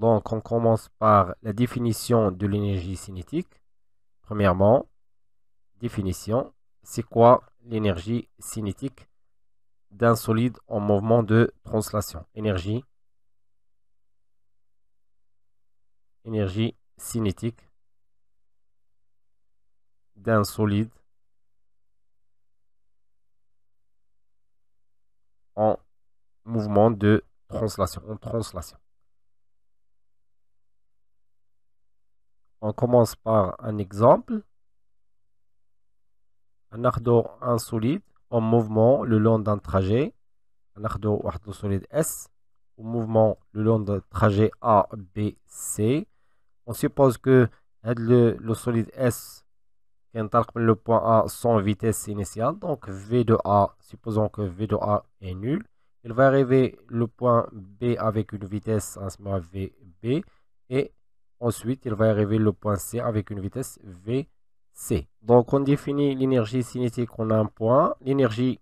Donc, on commence par la définition de l'énergie cinétique. Premièrement, définition, c'est quoi l'énergie cinétique d'un solide en mouvement de translation Énergie, énergie cinétique d'un solide en mouvement de translation, translation. On commence par un exemple. un un solide en mouvement le long d'un trajet. ardo un solide S en mouvement le long d'un trajet A, B, C. On suppose que le, solide S interpelle le point A sans vitesse initiale. Donc V de A, supposons que V de A est nul. Il va arriver le point B avec une vitesse en VB et Ensuite, il va arriver le point C avec une vitesse VC. Donc, on définit l'énergie cinétique en un point, l'énergie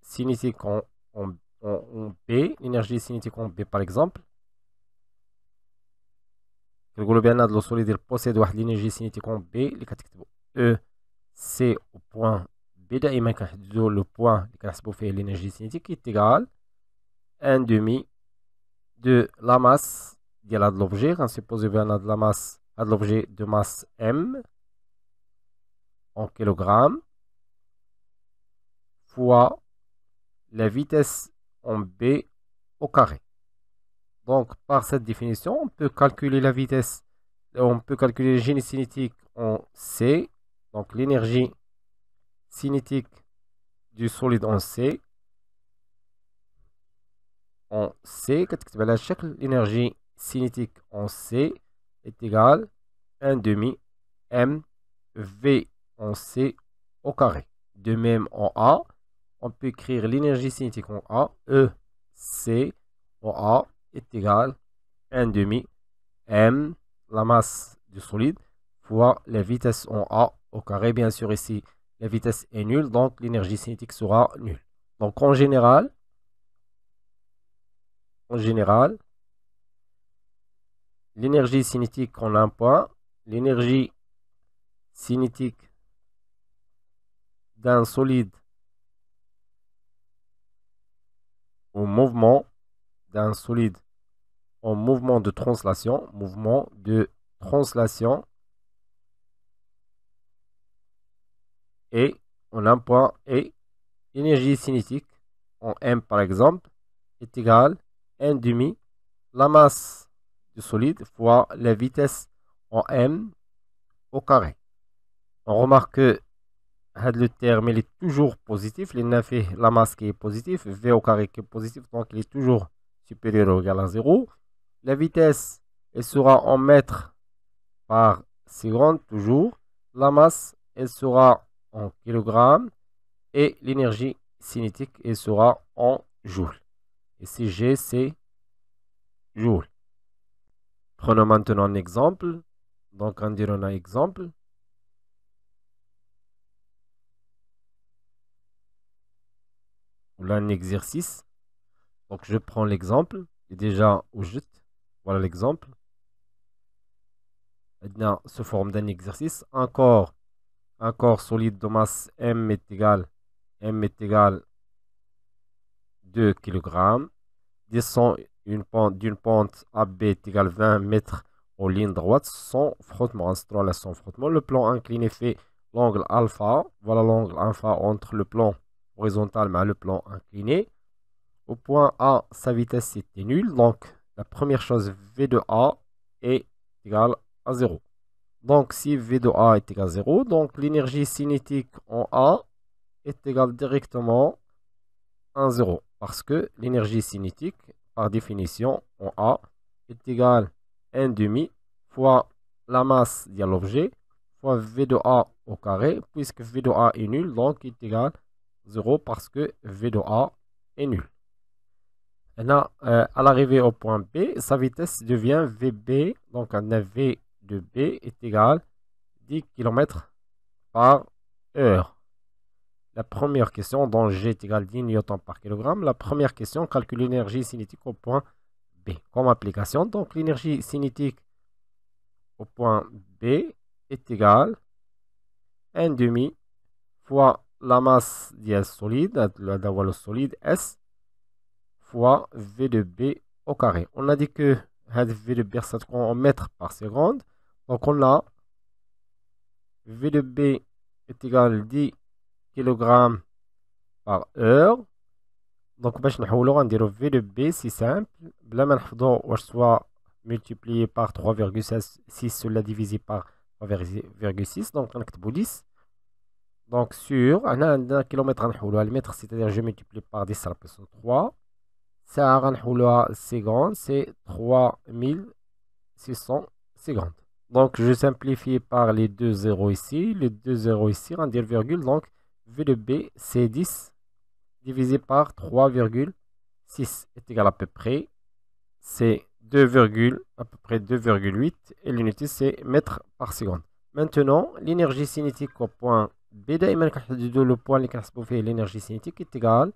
cinétique en, B, l'énergie cinétique en B par exemple. Le globien de l'eau solide possède l'énergie cinétique en B, E, C au point B, le point fait l'énergie cinétique est égal à 1 demi de la masse de l'objet l'objet, غنسيبوزي بان هاد y a de l'objet de masse M en kilogramme fois la vitesse en b au carré. Donc par cette définition, on peut calculer la vitesse, euh, on peut calculer le génie cinétique en c, donc l'énergie cinétique du solide en c. En c, l'énergie cinétique en C est égal à 1 demi V en C au carré. De même en A, on peut écrire l'énergie cinétique en A, E, C en A est égal à 1 demi m, la masse du solide, fois la vitesse en A au carré. Bien sûr, ici, la vitesse est nulle, donc l'énergie cinétique sera nulle. Donc en général, en général, l'énergie cinétique en emploie, l'énergie cinétique d'un solide au mouvement d'un solide en mouvement de translation, mouvement de translation et on emploie point et énergie cinétique en M par exemple est égale 1 demi la masse solide fois la vitesse en m au carré. On remarque que le terme est toujours positif. Il la masse qui est positive, v au carré qui est positif, donc il est toujours supérieur ou égal à 0. La vitesse, elle sera en mètres par seconde toujours. La masse, elle sera en kilogrammes. Et l'énergie cinétique, elle sera en joules. Et si G, c'est joules. Prenons maintenant un exemple. Donc, on dirait un exemple. Ou un exercice. Donc, je prends l'exemple. Et déjà, au juste, voilà l'exemple. Maintenant, sous forme d'un exercice, un corps, solide de masse M est égal, M est égal 2 kg descend d'une pente, d'une pente AB est égale 20 mètres aux ligne droite sans frottement. sans frottement. Le plan incliné fait l'angle alpha. Voilà l'angle alpha entre le plan horizontal et le plan incliné. Au point A, sa vitesse était nulle. Donc, la première chose, V de A est égale à 0. Donc, si V de A est égale à 0, donc l'énergie cinétique en A est égale directement à 0. Parce que l'énergie cinétique par définition en A est égal à 1 demi fois la masse de l'objet fois V de A au carré, puisque V de A est nul, donc est égal à 0 parce que V de A est nul. Maintenant, euh, à l'arrivée au point B, sa vitesse devient VB, donc un V de B est égal à 10 km par heure. La première question, dont G est égal à 10 newtons par kilogramme. La première question, calcule l'énergie cinétique au point B. Comme application, donc l'énergie cinétique au point B est égale à demi fois la masse d'IS solide, la le solide S, fois V de B au carré. On a dit que V de B, ça se en mètres par seconde. Donc on a V de B est égal à 10 Kg par heure. Donc, je vais V de B, c'est simple. Là, je vais soit multiplié par 3,6 cela divisé par 3,6. Donc, on 10. Donc, sur un kilomètre c'est-à-dire, je multiplie par 10 par 3. Ça, c'est c'est 3600. secondes. Donc, je simplifie par les deux zéros ici. Les deux zéros ici, on virgule. Donc, V de B, c'est 10 divisé par 3,6 est égal à peu près, c'est 2, à peu près 2,8 et l'unité c'est mètre par seconde. Maintenant, l'énergie cinétique au point B, le point l'énergie cinétique est égale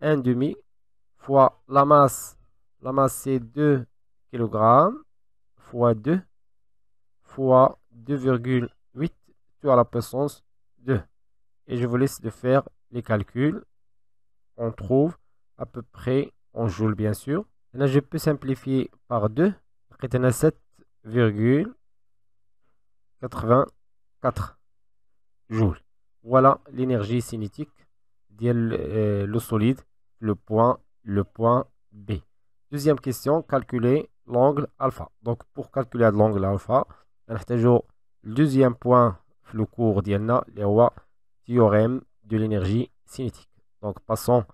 à 1 demi fois la masse. La masse c'est 2 kg fois 2 fois 2,8 à la puissance 2 et je vous laisse de faire les calculs. On trouve à peu près en joules bien sûr. Là, je peux simplifier par 2. On a 7,84 joules. Voilà l'énergie cinétique euh, le solide, le point, le point B. Deuxième question, calculer l'angle alpha. Donc pour calculer l'angle alpha, on a le deuxième point le cours d'Yelna, les rois théorème de l'énergie cinétique. Donc, passons,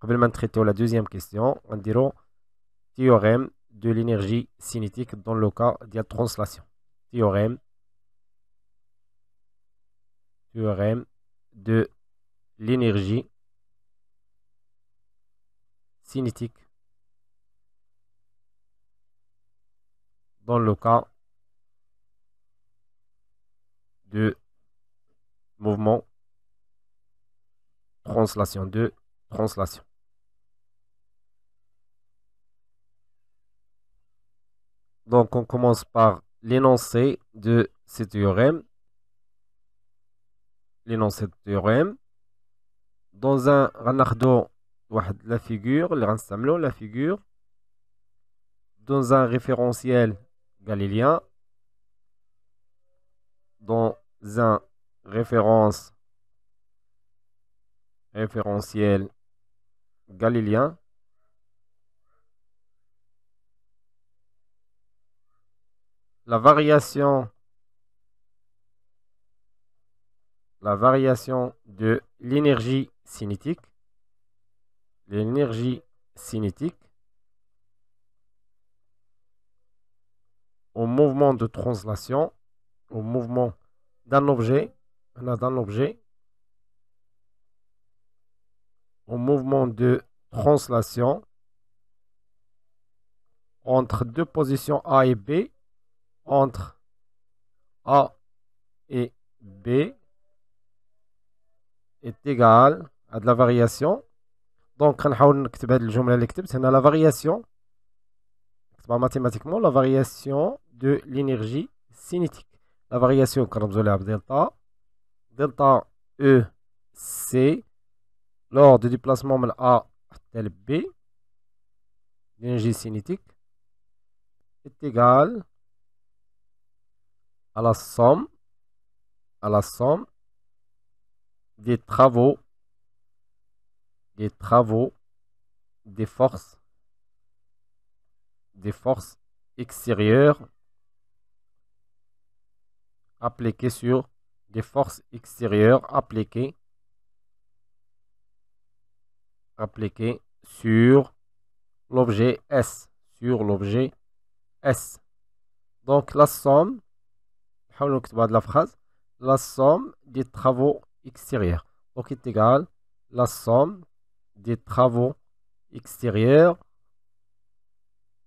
avant traiter la deuxième question, on dira théorème de l'énergie cinétique dans le cas de la translation. Théorème, théorème de l'énergie cinétique dans le cas de mouvement translation de translation. Donc, on commence par l'énoncé de ce théorème. L'énoncé de théorème. Dans un ranardo, la figure, le la figure. Dans un référentiel galiléen. Dans un référence référentiel galiléen la variation la variation de l'énergie cinétique l'énergie cinétique au mouvement de translation au mouvement d'un objet d'un objet au mouvement de translation entre deux positions A et B, entre A et B est égal à de la variation. Donc, la variation, mathématiquement, la variation de l'énergie cinétique. La variation, delta, delta E, C, lors du déplacement de A tel B, l'énergie cinétique est égale à la somme à la somme des travaux des travaux des forces des forces extérieures appliquées sur des forces extérieures appliquées appliqué sur l'objet S. Sur l'objet S. Donc la somme, de la phrase, la somme des travaux extérieurs. Donc est égal la somme des travaux extérieurs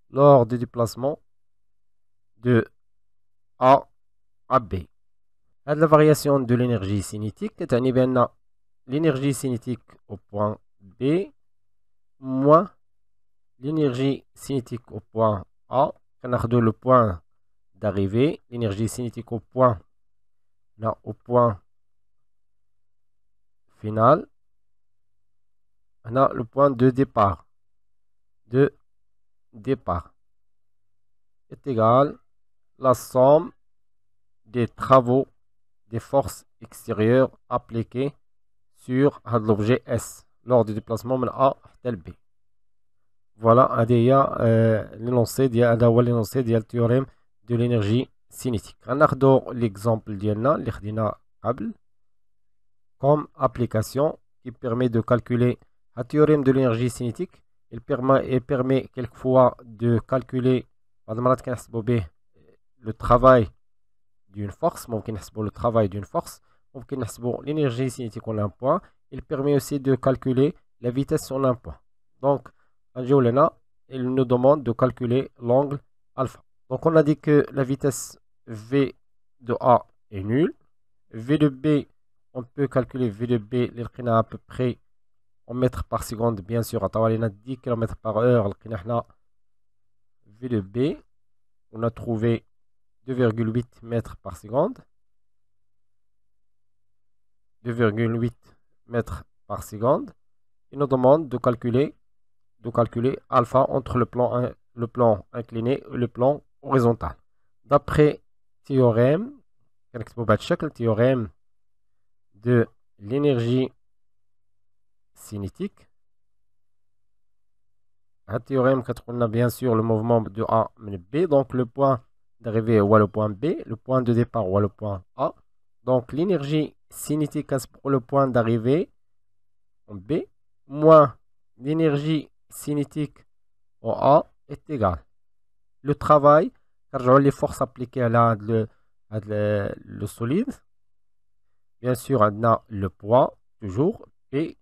lors du déplacement de A à B. La variation de l'énergie cinétique, c'est-à-dire l'énergie cinétique au point B moins l'énergie cinétique au point A. On le point d'arrivée, l'énergie cinétique au point, là, au point final. On a le point de départ. De départ est égal à la somme des travaux des forces extérieures appliquées sur l'objet S lors du déplacement de A tel B voilà هذه هي euh, l'énoncé de هذا de théorème de l'énergie cinétique a l'exemple de اللي comme application qui permet de calculer le théorème de l'énergie cinétique. Il permet, permet quelquefois de calculer le travail d'une force, le travail d'une force, l'énergie cinétique en un point, il permet aussi de calculer la vitesse sur un point. Donc, en il nous demande de calculer l'angle alpha. Donc, on a dit que la vitesse V de A est nulle. V de B, on peut calculer V de B, à peu près en mètres par seconde, bien sûr. À 10 km par heure, V de B, on a trouvé 2,8 mètres par seconde. 2,8 mètres par seconde. Il nous demande de calculer, de calculer alpha entre le plan, le plan incliné et le plan horizontal. D'après théorème, le théorème de l'énergie cinétique, un théorème qu'on a bien sûr le mouvement de A mais B, donc le point d'arrivée ou le point B, le point de départ ou le point A. Donc l'énergie cinétique pour le point d'arrivée en B moins l'énergie cinétique en A est égal le travail car les forces appliquées à la, le, solide bien sûr on a le poids toujours et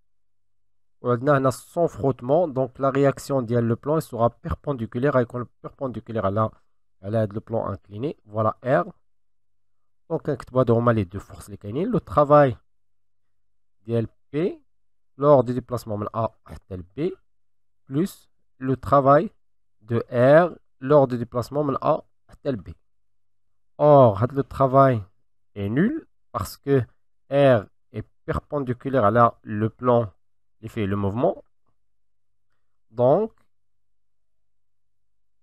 on a son frottement donc la réaction dial le plan sera perpendiculaire avec perpendiculaire à la à le plan incliné voilà R forces les le travail dlp lors du déplacement de A à tel B plus le travail de R lors du déplacement de A à tel B. Or, le travail est nul parce que R est perpendiculaire à la le plan et le mouvement. Donc,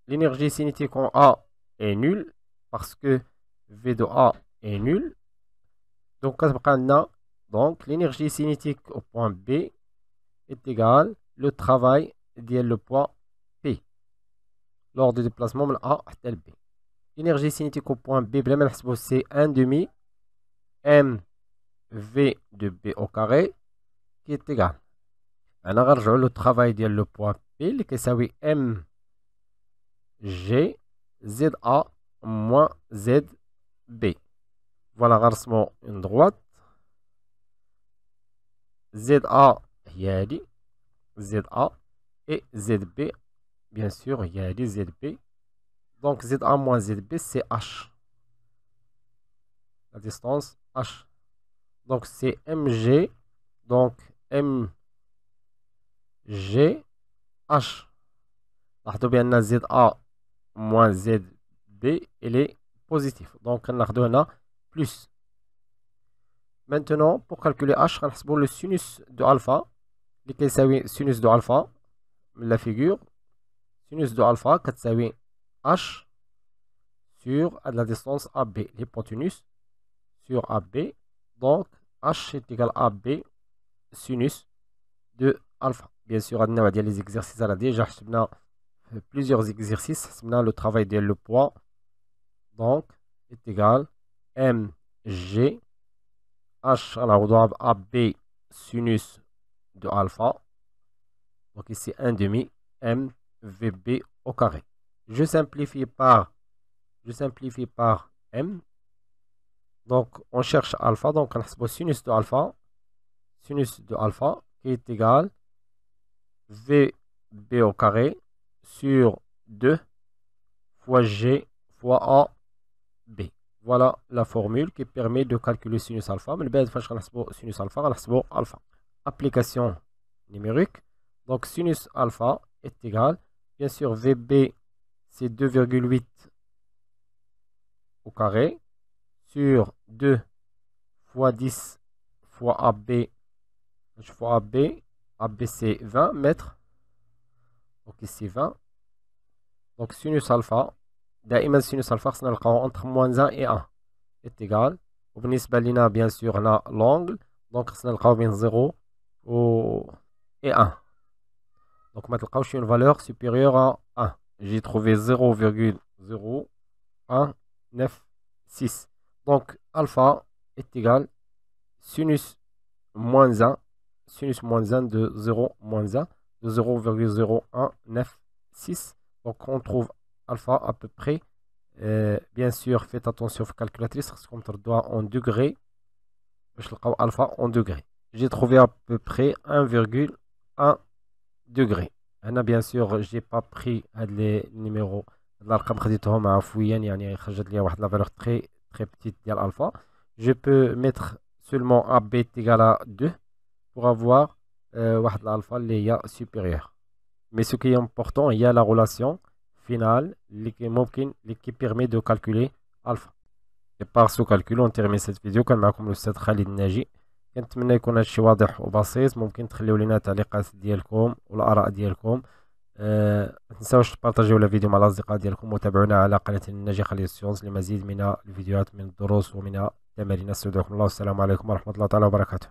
l'énergie cinétique en A est nulle parce que v de A est nulle donc donc l'énergie cinétique au point B est égale le travail de le point P lors du déplacement de A à B l'énergie cinétique au point B c'est 1 demi v de B au carré qui est égal Maintenant le le travail ديال le point P m g z A moins B voilà rarement une droite ZA Z ZA et ZB bien sûr y a Z ZB donc ZA moins ZB c'est H la distance H donc c'est MG donc M G H ZA moins ZB elle est positive. donc on a plus. Maintenant, pour calculer h, on le sinus de alpha. Lequel le sinus de alpha la figure. Sinus de alpha كتساوي h sur la distance AB, l'hypoténuse sur AB. Donc h est égal à AB sinus de alpha. Bien sûr, on dire les exercices à la déjà plusieurs exercices. On a le travail de le poids. Donc est égal MG H à la AB sinus de alpha. Donc ici 1 demi MVB au carré. Je simplifie par je simplifie par M. Donc on cherche alpha, donc on a sinus de alpha. Sinus de alpha qui est égal VB au carré sur 2 fois G fois A B. Voilà la formule qui permet de calculer sinus alpha. Mais le sinus alpha, alpha. Application numérique. Donc sinus alpha est égal, bien sûr, VB, c'est 2,8 au carré sur 2 fois 10 fois AB, fois AB, AB c'est 20 mètres, donc ici 20, donc sinus alpha D'ailleurs, sinus alpha, c'est trouve entre moins 1 et 1. C'est égal. Au niveau de bien sûr, la l'angle. Donc, le 0 et 1. Donc, maintenant, je suis une valeur supérieure à 1. J'ai trouvé 0,0196. Donc, alpha est égal sinus moins 1. Sinus moins 1 de 0,0196. Donc, on trouve alpha à peu près euh, bien sûr faites attention sur calculatrice qu'on doit en degré باش تلقاو alpha en degrés. j'ai trouvé à peu près 1,1 degré bien sûr j'ai pas pris les numéros. La valeur très très petite je peux mettre seulement AB b égal à 2 pour avoir euh, l'alpha supérieur. Mais ce qui est important, il y a la relation finale qui permet de calculer الفا et par ce calcul on termine cette vidéo كان معكم الاستاذ خالد الناجي كنتمنى يكون هادشي واضح وبسيط ممكن تخليو لينا تعليقات ديالكم والاراء ديالكم أه تنساوش تبارطاجيو فيديو مع الاصدقاء ديالكم وتابعونا على قناه الناجي خالد السيونس لمزيد من الفيديوهات من الدروس ومن التمارين استودعكم الله والسلام عليكم ورحمه الله تعالى وبركاته